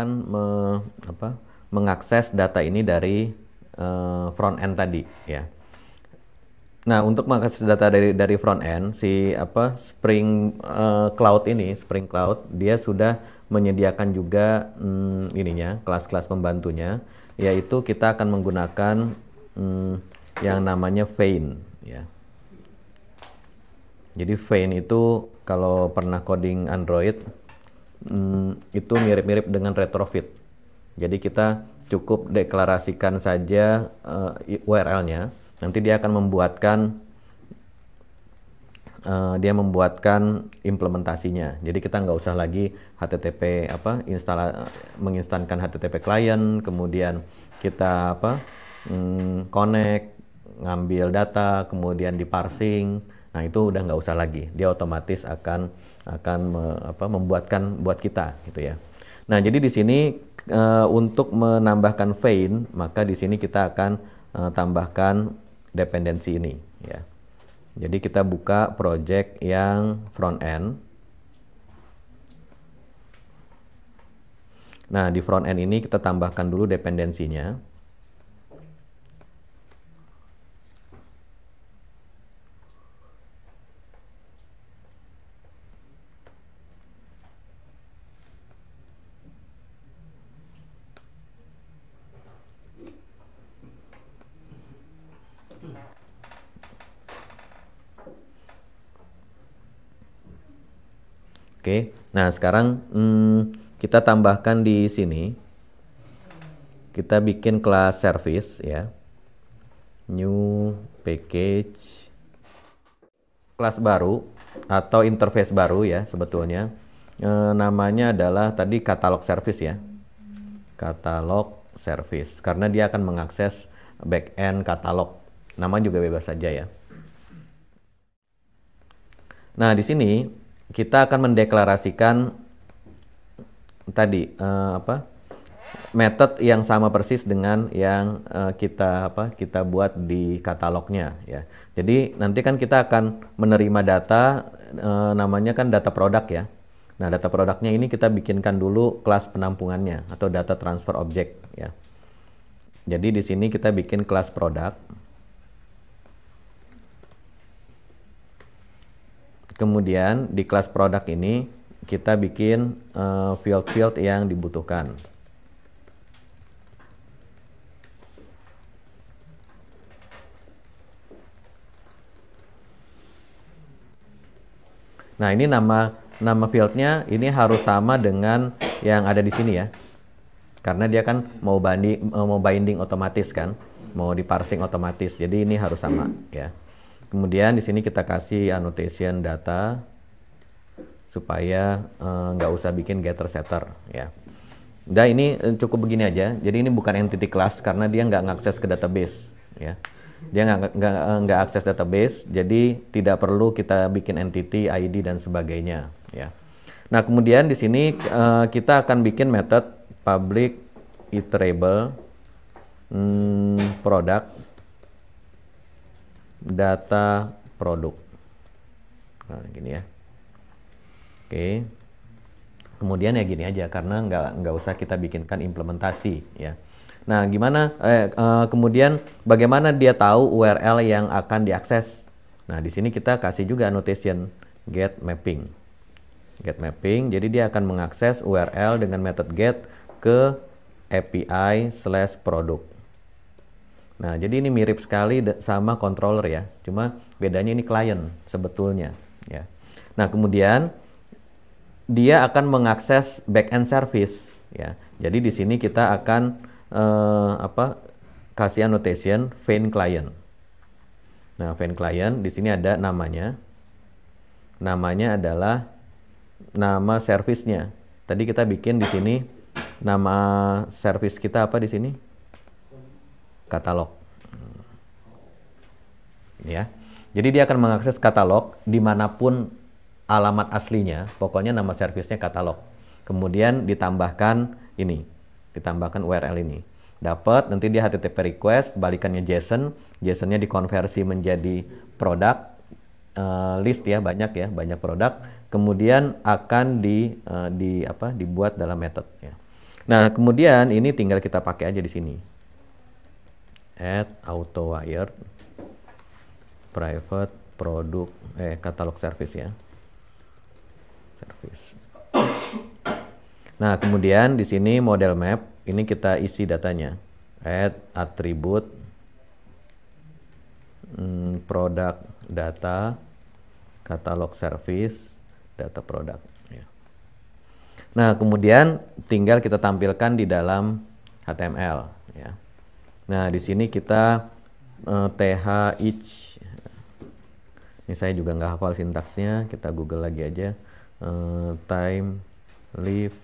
akan me, apa, mengakses data ini dari uh, front end tadi ya. Nah, untuk mengakses data dari dari front end si apa Spring uh, Cloud ini, Spring Cloud dia sudah menyediakan juga hmm, ininya, kelas-kelas pembantunya yaitu kita akan menggunakan hmm, yang namanya Vein ya. Jadi Vein itu kalau pernah coding Android hmm, itu mirip-mirip dengan retrofit. Jadi kita cukup deklarasikan saja uh, eh, URL-nya. Nanti dia akan membuatkan uh, dia membuatkan implementasinya. Jadi kita nggak usah lagi HTTP apa instala menginstankan HTTP client, kemudian kita apa mm, connect, ngambil data, kemudian diparsing Nah itu udah nggak usah lagi, dia otomatis akan akan me, apa, membuatkan buat kita gitu ya. Nah jadi di sini e, untuk menambahkan vein maka di sini kita akan e, tambahkan dependensi ini ya. Jadi kita buka project yang front end. Nah di front end ini kita tambahkan dulu dependensinya. Oke. Nah, sekarang hmm, kita tambahkan di sini. Kita bikin kelas service ya. New package kelas baru atau interface baru ya sebetulnya. E, namanya adalah tadi katalog service ya. Katalog service karena dia akan mengakses back end katalog. Nama juga bebas saja ya. Nah, di sini kita akan mendeklarasikan tadi uh, apa metode yang sama persis dengan yang uh, kita apa kita buat di katalognya ya. Jadi nanti kan kita akan menerima data uh, namanya kan data produk ya. Nah, data produknya ini kita bikinkan dulu kelas penampungannya atau data transfer objek ya. Jadi di sini kita bikin kelas produk. Kemudian di kelas produk ini kita bikin eh, field-field uh, yang dibutuhkan. Nah ini nama nama fieldnya ini harus sama dengan yang ada di sini ya, karena dia kan mau binding eh, mau binding otomatis kan, mau diparsing otomatis. Jadi ini harus sama ya. Kemudian di sini kita kasih annotation data supaya eh, nggak uh, usah bikin getter setter ya. Udah ini eh, cukup begini aja. Jadi ini bukan entity class karena dia nggak ngakses ke database ya. Dia nggak nggak eh, akses database, jadi tidak perlu kita bikin entity, ID dan sebagainya ya. Nah kemudian di sini uh, kita akan bikin method public iterable hmm, product data produk. Nah, gini ya. Oke. Kemudian ya gini aja karena nggak nggak usah kita bikinkan implementasi ya. Nah, gimana eh, eh, kemudian bagaimana dia tahu URL yang akan diakses? Nah, di sini kita kasih juga annotation get mapping. Get mapping, jadi dia akan mengakses URL dengan method get ke API slash produk. Nah, jadi ini mirip sekali sama controller ya. Cuma bedanya ini client sebetulnya, ya. Nah, kemudian dia akan mengakses back end service, ya. Jadi di sini kita akan eh, apa? kasih annotation vein client. Nah, vein client di sini ada namanya. Namanya adalah nama servicenya. Tadi kita bikin di sini nama service kita apa di sini? katalog. Hmm. Ya. Jadi dia akan mengakses katalog dimanapun alamat aslinya, pokoknya nama servisnya katalog. Kemudian ditambahkan ini, ditambahkan URL ini. Dapat, nanti dia HTTP request, balikannya JSON, JSON-nya dikonversi menjadi produk, uh, list ya, banyak ya, banyak produk. Kemudian akan di, uh, di apa, dibuat dalam method. Ya. Nah, kemudian ini tinggal kita pakai aja di sini add auto wired private produk eh katalog service ya service nah kemudian di sini model map ini kita isi datanya add atribut hmm, produk data katalog service data produk ya. nah kemudian tinggal kita tampilkan di dalam HTML ya. Nah, di sini kita uh, eh, TH each. Ini saya juga nggak hafal sintaksnya, kita Google lagi aja. Uh, time live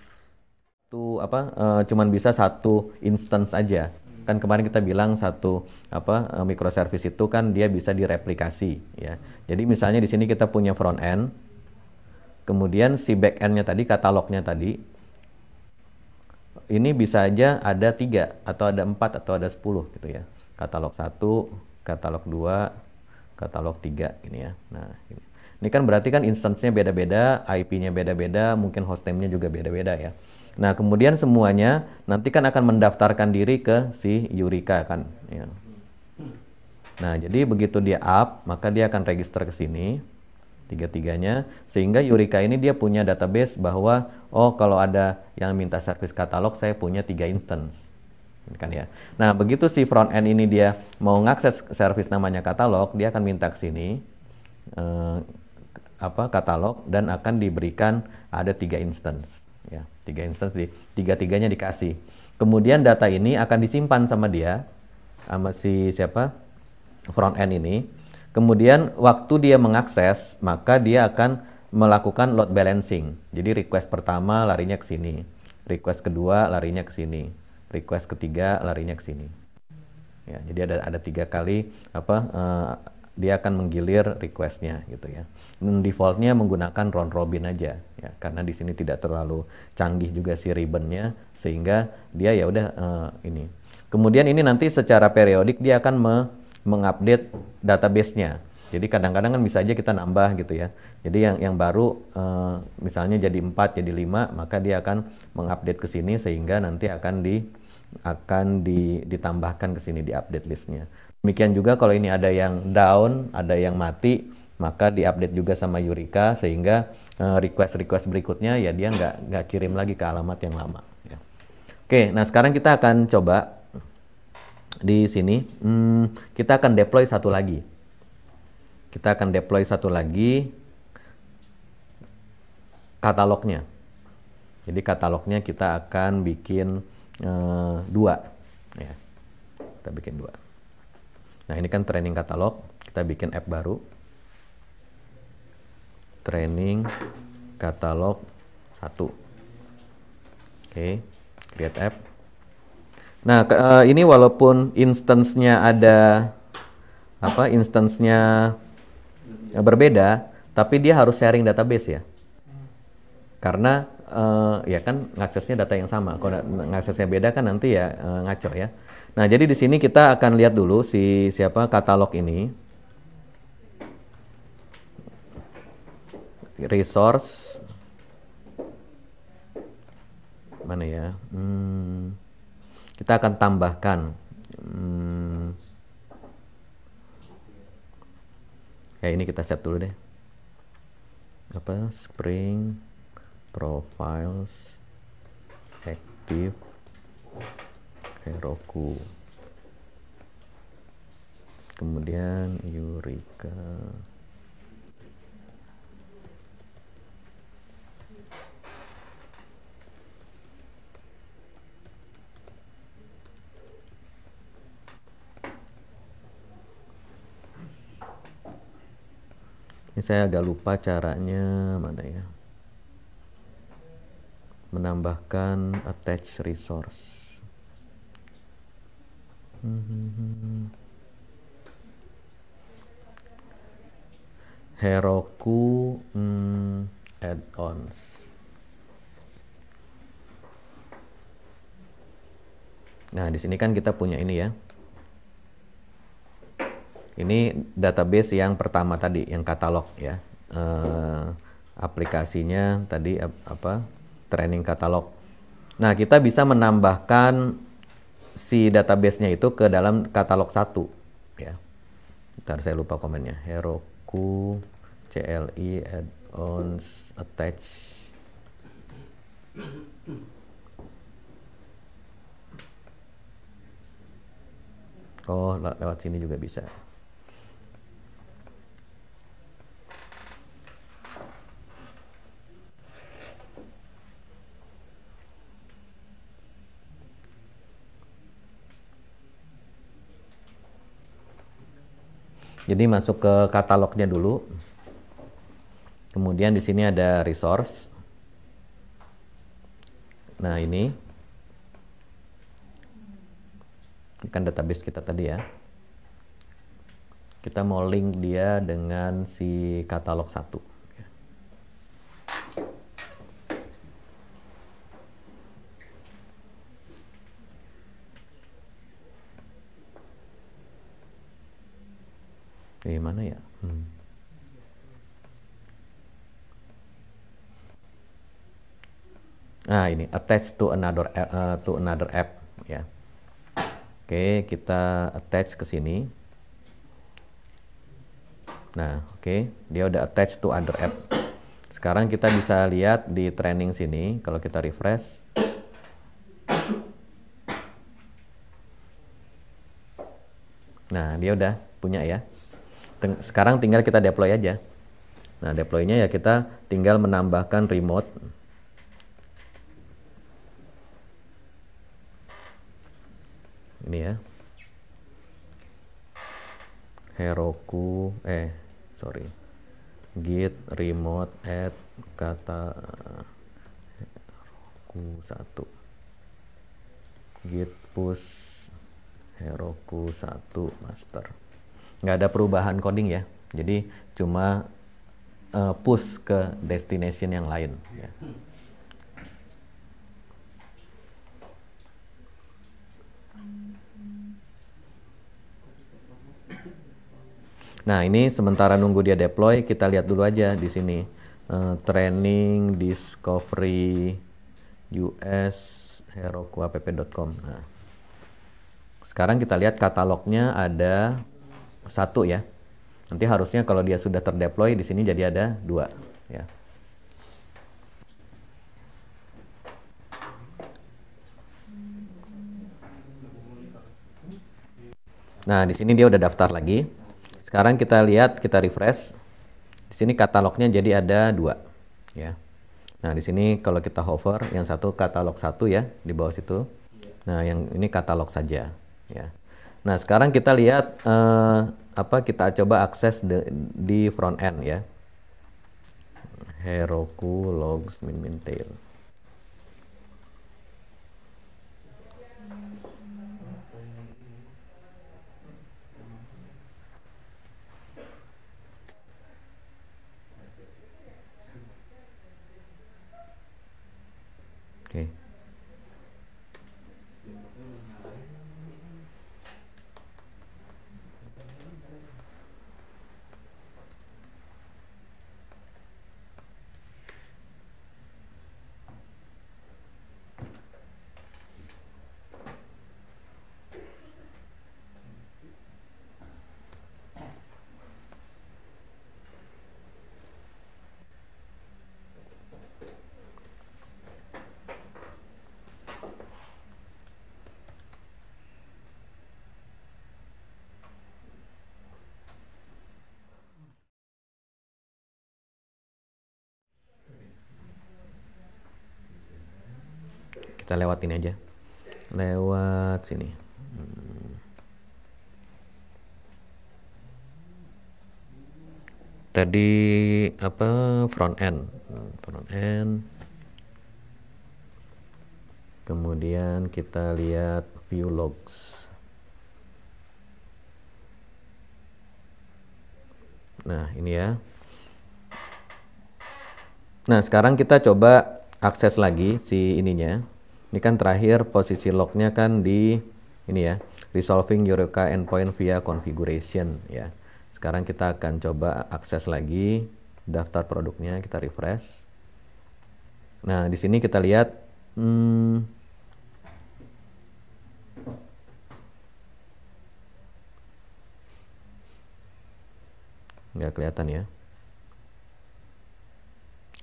itu apa? Uh, cuman bisa satu instance aja. Kan kemarin kita bilang satu apa microservice itu kan dia bisa direplikasi ya. Jadi misalnya di sini kita punya front end, kemudian si back endnya tadi katalognya tadi ini bisa aja ada tiga atau ada empat atau ada sepuluh gitu ya. Katalog satu, katalog dua, katalog tiga ini ya. Nah, ini. Ini kan berarti kan instansinya beda-beda, IP-nya beda-beda, mungkin hostname-nya juga beda-beda ya. Nah, kemudian semuanya nanti kan akan mendaftarkan diri ke si Yurika kan. Ya. Nah, jadi begitu dia up, maka dia akan register ke sini tiga-tiganya sehingga Yurika ini dia punya database bahwa oh kalau ada yang minta service katalog saya punya tiga instance kan ya. Nah, begitu si front end ini dia mau ngakses service namanya katalog, dia akan minta ke sini eh, apa katalog dan akan diberikan ada tiga instance ya, tiga instance tiga-tiganya dikasih. Kemudian data ini akan disimpan sama dia sama si siapa? front end ini Kemudian waktu dia mengakses, maka dia akan melakukan load balancing. Jadi request pertama larinya ke sini, request kedua larinya ke sini, request ketiga larinya ke sini. Ya, jadi ada ada tiga kali apa uh, dia akan menggilir requestnya gitu ya. Dan defaultnya menggunakan round robin aja ya, karena di sini tidak terlalu canggih juga si ribbonnya sehingga dia ya udah uh, ini. Kemudian ini nanti secara periodik dia akan me mengupdate database-nya. Jadi kadang-kadang kan bisa aja kita nambah gitu ya. Jadi yang yang baru uh, misalnya jadi 4 jadi 5 maka dia akan mengupdate ke sini sehingga nanti akan di akan di, ditambahkan ke sini di update listnya. Demikian juga kalau ini ada yang down, ada yang mati, maka diupdate juga sama Yurika sehingga eh, request-request uh, berikutnya ya dia nggak nggak kirim lagi ke alamat yang lama. Ya. Oke, nah sekarang kita akan coba di sini hmm, kita akan deploy satu lagi kita akan deploy satu lagi katalognya jadi katalognya kita akan bikin uh, dua ya kita bikin dua nah ini kan training katalog kita bikin app baru training katalog satu oke okay. create app Nah, uh, ini walaupun instance-nya ada apa? Instance-nya berbeda, tapi dia harus sharing database ya. Karena uh, ya kan ngaksesnya data yang sama. Kalau ngaksesnya beda kan nanti ya uh, ngaco ya. Nah, jadi di sini kita akan lihat dulu si siapa katalog ini. Resource mana ya? Hmm kita akan tambahkan. Hmm. Ya ini kita set dulu deh. Apa? Spring profiles active Heroku. Kemudian Eureka. ini saya agak lupa caranya mana ya menambahkan attach resource hmm. Heroku hmm, add-ons nah di sini kan kita punya ini ya ini database yang pertama tadi, yang katalog ya. E, aplikasinya tadi apa? Training katalog. Nah, kita bisa menambahkan si database-nya itu ke dalam katalog satu ya. Ntar saya lupa komennya. Heroku CLI add-ons attach Oh, lewat sini juga bisa. Jadi masuk ke katalognya dulu. Kemudian di sini ada resource. Nah, ini kan database kita tadi ya. Kita mau link dia dengan si katalog 1. nah ini attach to another app, uh, eh, to another app ya oke okay, kita attach ke sini nah oke okay, dia udah attach to other app sekarang kita bisa lihat di training sini kalau kita refresh nah dia udah punya ya Teng sekarang tinggal kita deploy aja nah deploynya ya kita tinggal menambahkan remote ini ya Heroku eh sorry git remote add kata Heroku satu git push Heroku satu master nggak ada perubahan coding ya jadi cuma uh, push ke destination yang lain ya. Nah, ini sementara nunggu dia deploy, kita lihat dulu aja di sini. Uh, training discovery US herokuapp.com. Nah, sekarang kita lihat katalognya ada satu ya. Nanti harusnya kalau dia sudah terdeploy di sini jadi ada dua ya. Nah, di sini dia udah daftar lagi. Sekarang kita lihat, kita refresh. Di sini katalognya jadi ada dua, ya. Nah, di sini kalau kita hover, yang satu katalog satu ya, di bawah situ. Nah, yang ini katalog saja, ya. Nah, sekarang kita lihat eh, apa kita coba akses de, di front end ya. Heroku logs min min tail. Okay. kita lewatin aja lewat sini hmm. tadi apa front end hmm, front end kemudian kita lihat view logs nah ini ya nah sekarang kita coba akses lagi si ininya ini kan terakhir posisi lognya kan di ini ya, resolving Eureka endpoint via configuration ya. Sekarang kita akan coba akses lagi daftar produknya, kita refresh. Nah, di sini kita lihat hmm, nggak kelihatan ya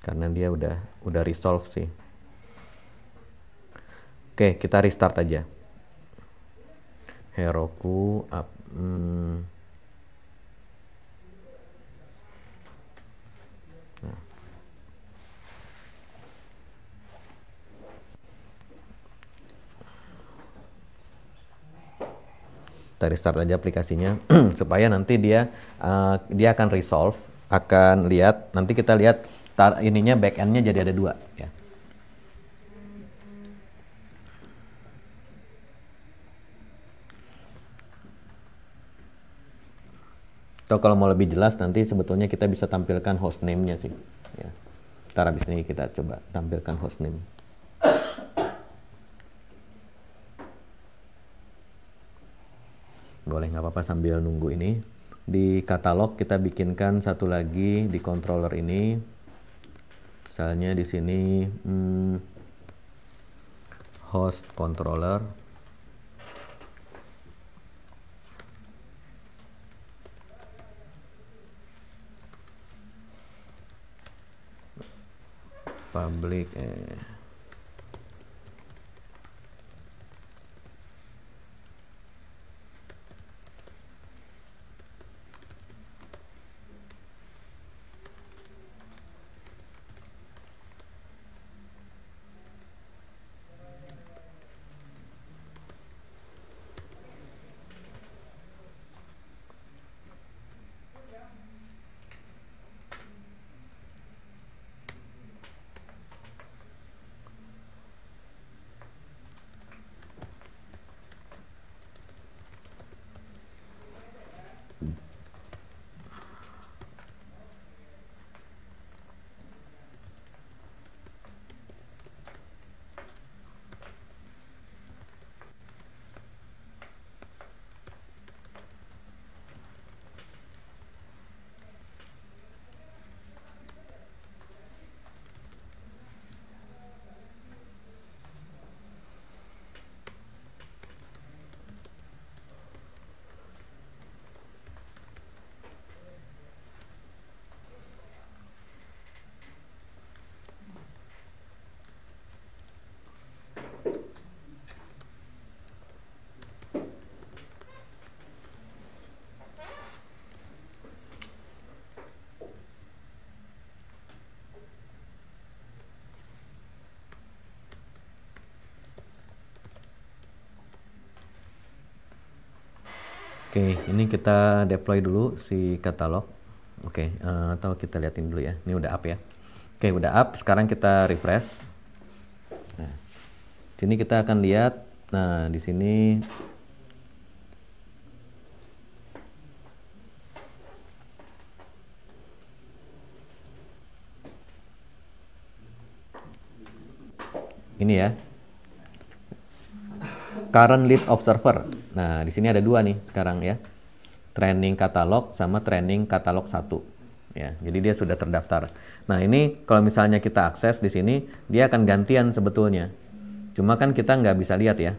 karena dia udah udah resolve sih Oke, kita restart aja. Heroku up. Hmm. Kita restart aja aplikasinya supaya nanti dia uh, dia akan resolve, akan lihat nanti kita lihat tar, ininya backendnya jadi ada dua ya. Atau kalau mau lebih jelas nanti sebetulnya kita bisa tampilkan hostname-nya sih. Ya. Ntar habis ini kita coba tampilkan hostname. Boleh nggak apa-apa sambil nunggu ini. Di katalog kita bikinkan satu lagi di controller ini. Misalnya di sini hmm, host controller. public eh. Oke, ini kita deploy dulu si katalog. Oke, uh, atau kita liatin dulu ya. Ini udah up ya. Oke, udah up. Sekarang kita refresh. Nah, sini kita akan lihat. Nah, di sini ini ya current list of server. Nah, di sini ada dua nih sekarang ya. Training catalog sama training catalog satu. Ya, jadi dia sudah terdaftar. Nah, ini kalau misalnya kita akses di sini, dia akan gantian sebetulnya. Cuma kan kita nggak bisa lihat ya.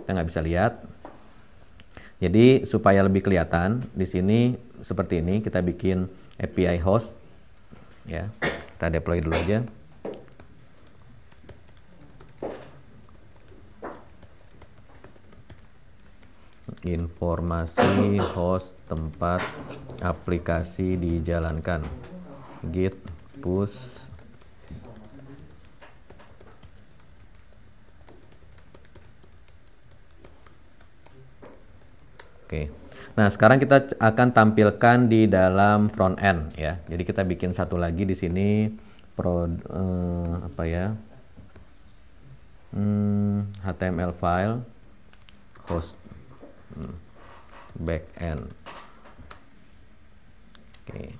Kita nggak bisa lihat. Jadi supaya lebih kelihatan, di sini seperti ini kita bikin API host. Ya, kita deploy dulu aja. informasi host tempat aplikasi dijalankan git push Oke. Nah, sekarang kita akan tampilkan di dalam front end ya. Jadi kita bikin satu lagi di sini pro eh, apa ya? Hmm, HTML file host Hmm. back end oke okay.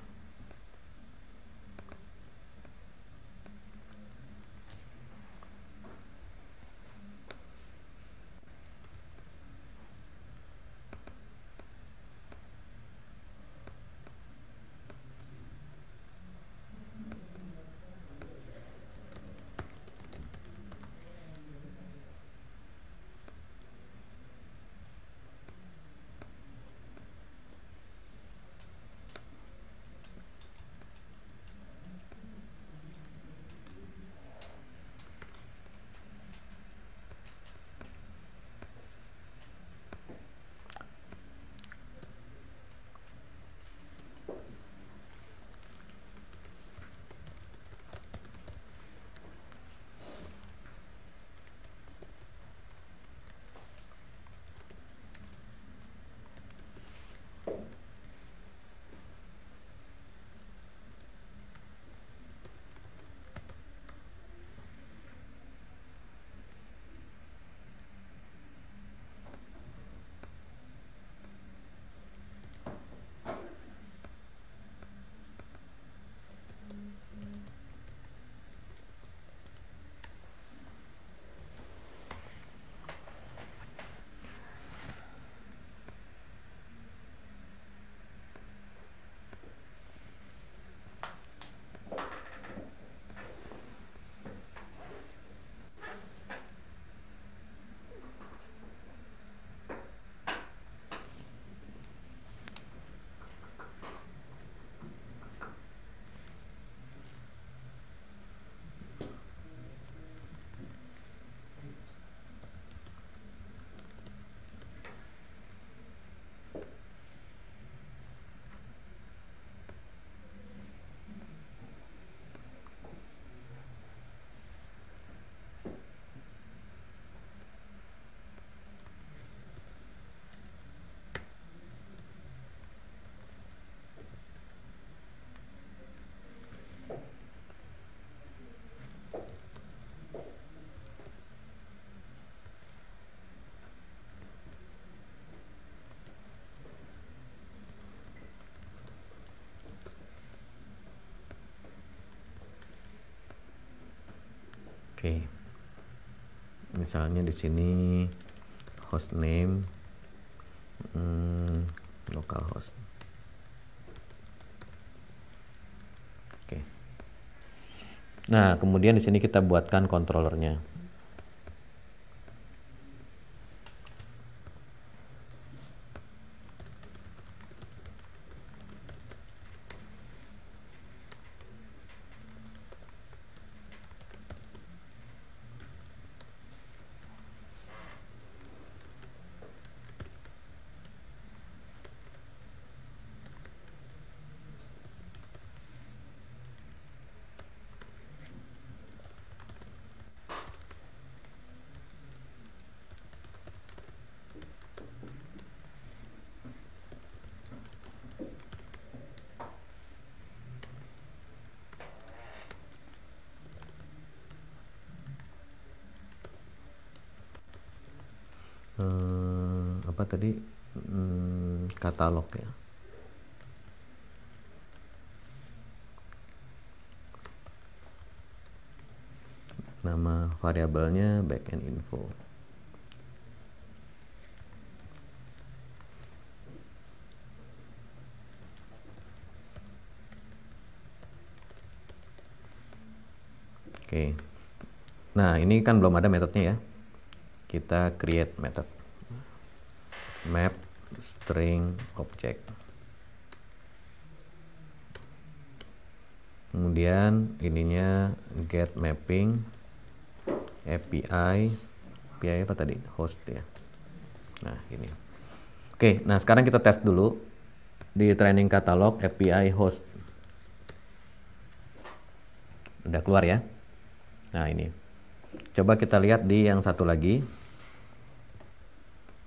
Oke. Misalnya di sini hostname hmm, host. Oke. Nah, kemudian di sini kita buatkan kontrolernya. apa tadi hmm, katalog ya nama variabelnya backend info oke nah ini kan belum ada metodenya ya kita create method map string object kemudian ininya get mapping API API apa tadi host ya nah ini oke nah sekarang kita tes dulu di training catalog API host udah keluar ya nah ini coba kita lihat di yang satu lagi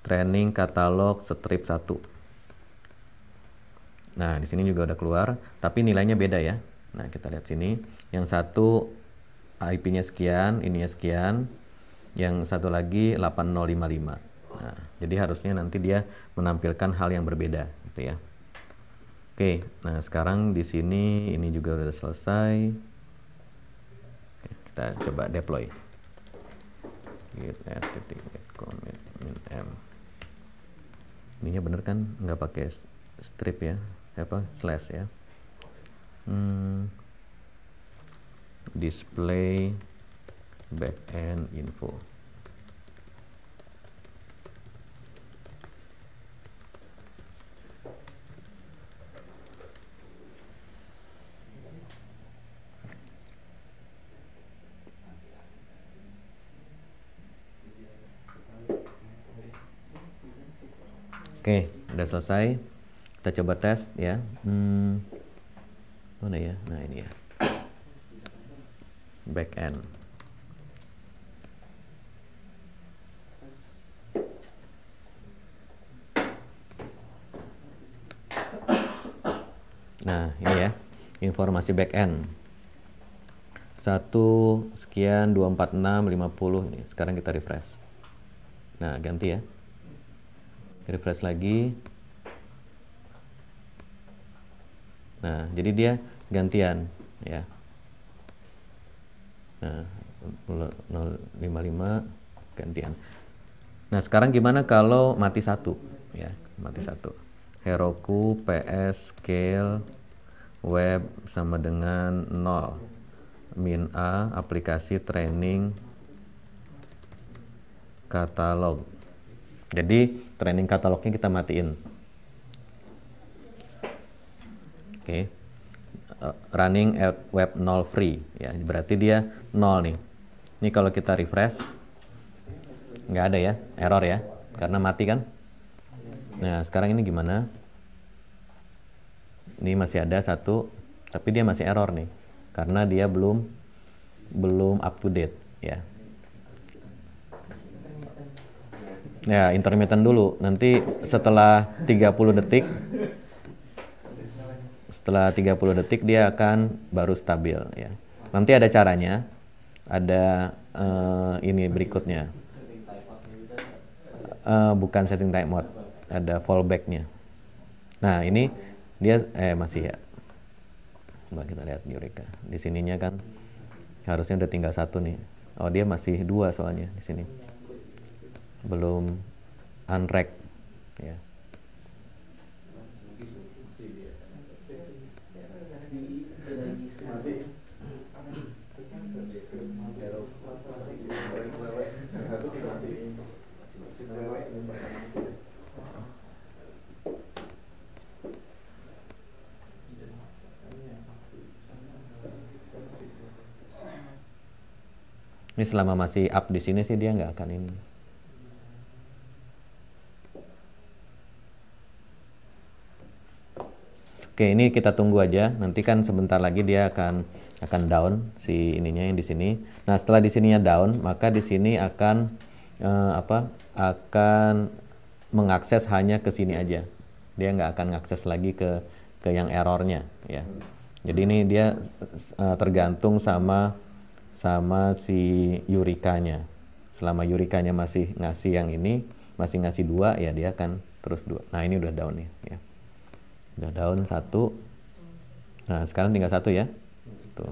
training katalog strip 1. Nah, di sini juga udah keluar, tapi nilainya beda ya. Nah, kita lihat sini. Yang satu IP-nya sekian, ini ya sekian. Yang satu lagi 8055. Nah, jadi harusnya nanti dia menampilkan hal yang berbeda gitu ya. Oke, nah sekarang di sini ini juga udah selesai. Oke, kita coba deploy. Git add titik commit min m ininya bener kan nggak pakai strip ya apa slash ya hmm, display backend info sudah selesai kita coba tes ya hmm, mana ya nah ini ya back end Nah, ini ya, informasi back end. satu sekian dua empat 246 50 ini. Sekarang kita refresh. Nah, ganti ya. Refresh lagi. Nah, jadi dia gantian ya. Nah, 055 gantian. Nah, sekarang gimana kalau mati satu ya, mati satu. Heroku PS scale web sama dengan 0 min A aplikasi training katalog. Jadi training katalognya kita matiin. okay, uh, eh, running at web 0 free ya berarti dia 0 nih ini kalau kita refresh nggak ada ya error ya karena mati kan nah sekarang ini gimana ini masih ada satu tapi dia masih error nih karena dia belum belum up to date ya ya intermittent dulu nanti setelah 30 detik setelah 30 detik dia akan baru stabil ya. Nanti ada caranya. Ada uh, ini berikutnya. Uh, bukan setting time mode. Ada fallbacknya. Nah ini dia eh masih ya. Coba kita lihat Eureka. Di sininya kan harusnya udah tinggal satu nih. Oh dia masih dua soalnya di sini. Belum unrack ya. Ini selama masih up di sini sih dia nggak akan ini. Oke, ini kita tunggu aja. Nanti kan sebentar lagi dia akan akan down si ininya yang di sini. Nah, setelah di sininya down, maka di sini akan eh, apa? akan mengakses hanya ke sini aja. Dia nggak akan mengakses lagi ke ke yang errornya, ya. Jadi ini dia eh, tergantung sama sama si Yurikanya. Selama Yurikanya masih ngasih yang ini, masih ngasih dua, ya dia akan terus dua. Nah ini udah daun nih, ya. Udah daun satu. Nah sekarang tinggal satu ya. Tuh.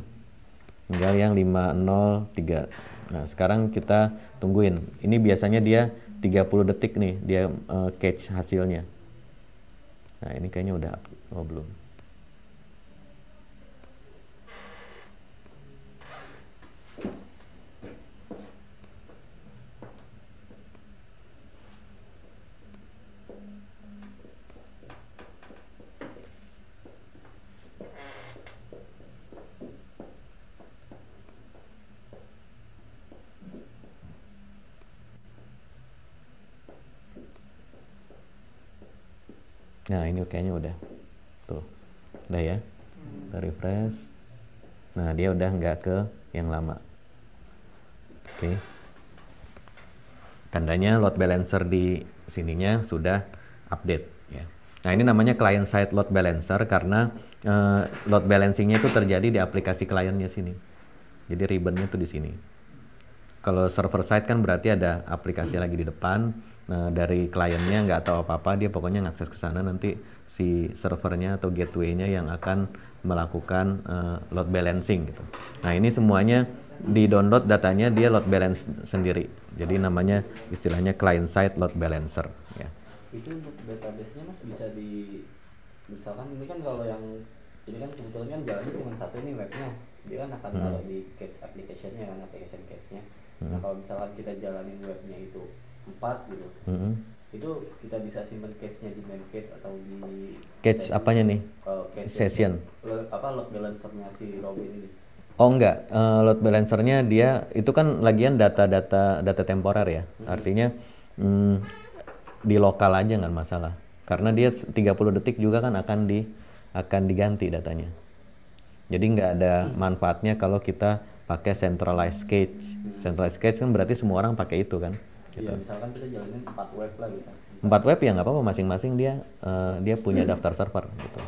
Tinggal yang lima nol tiga. Nah sekarang kita tungguin. Ini biasanya dia 30 detik nih, dia uh, catch hasilnya. Nah ini kayaknya udah, oh belum. Nah, ini kayaknya udah. Tuh. Udah ya. Kita refresh. Nah, dia udah nggak ke yang lama. Oke. Okay. Tandanya load balancer di sininya sudah update ya. Nah, ini namanya client side load balancer karena uh, load balancingnya itu terjadi di aplikasi kliennya sini. Jadi ribbonnya tuh di sini. Kalau server side kan berarti ada aplikasi lagi di depan. Nah, dari kliennya nggak tahu apa-apa, dia pokoknya ngakses ke sana nanti si servernya atau gatewaynya yang akan melakukan uh, load balancing gitu. Nah, ini semuanya di-download datanya dia load balance sendiri. Jadi namanya istilahnya client side load balancer ya. Itu untuk database-nya Mas bisa di misalkan ini kan kalau yang ini kan kebetulan kan jalannya cuma satu ini webnya dia kan akan hmm. di cache application-nya kan application cache-nya Nah, hmm. nah kalau misalkan kita jalanin webnya itu empat gitu hmm. itu kita bisa simpan cache nya di main cache atau di cache apanya gitu. nih session ya, apa load balancernya si Robin ini Oh enggak, uh, load balancernya dia itu kan lagian data-data data temporer ya. Hmm. Artinya mm, di lokal aja nggak masalah. Karena dia 30 detik juga kan akan di akan diganti datanya. Jadi nggak ada hmm. manfaatnya kalau kita pakai centralized cage. Centralized cage kan berarti semua orang pakai itu kan. Iya, gitu. Ya, misalkan kita jalanin empat web lah gitu. 4 web ya nggak apa-apa masing-masing dia uh, dia punya hmm. daftar server gitu.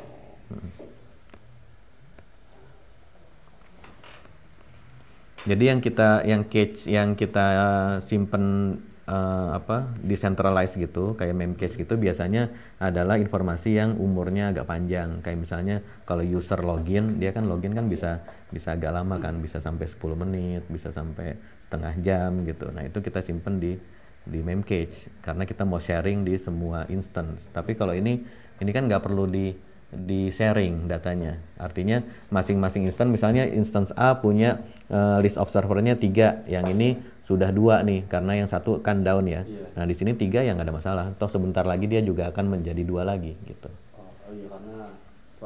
Hmm. Jadi yang kita yang cage yang kita simpen uh, apa decentralized gitu kayak memcase gitu biasanya adalah informasi yang umurnya agak panjang kayak misalnya kalau user login dia kan login kan bisa bisa agak lama kan bisa sampai 10 menit bisa sampai setengah jam gitu nah itu kita simpen di di memcache karena kita mau sharing di semua instance tapi kalau ini ini kan nggak perlu di di sharing datanya. Artinya masing-masing instance misalnya instance A punya uh, list observernya tiga, yang ini sudah dua nih karena yang satu kan down ya. Yeah. Nah di sini tiga yang nggak ada masalah. Toh sebentar lagi dia juga akan menjadi dua lagi gitu. Oh, oh iya, karena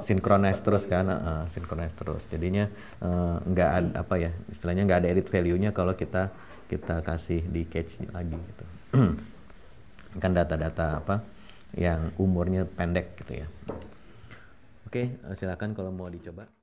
sinkronize terus kan, uh, eh, eh, sinkronize terus. Jadinya uh, ada iya. apa ya istilahnya nggak ada edit value-nya kalau kita kita kasih di catch lagi gitu. kan data-data apa yang umurnya pendek gitu ya. Oke, eh, silakan kalau mau dicoba.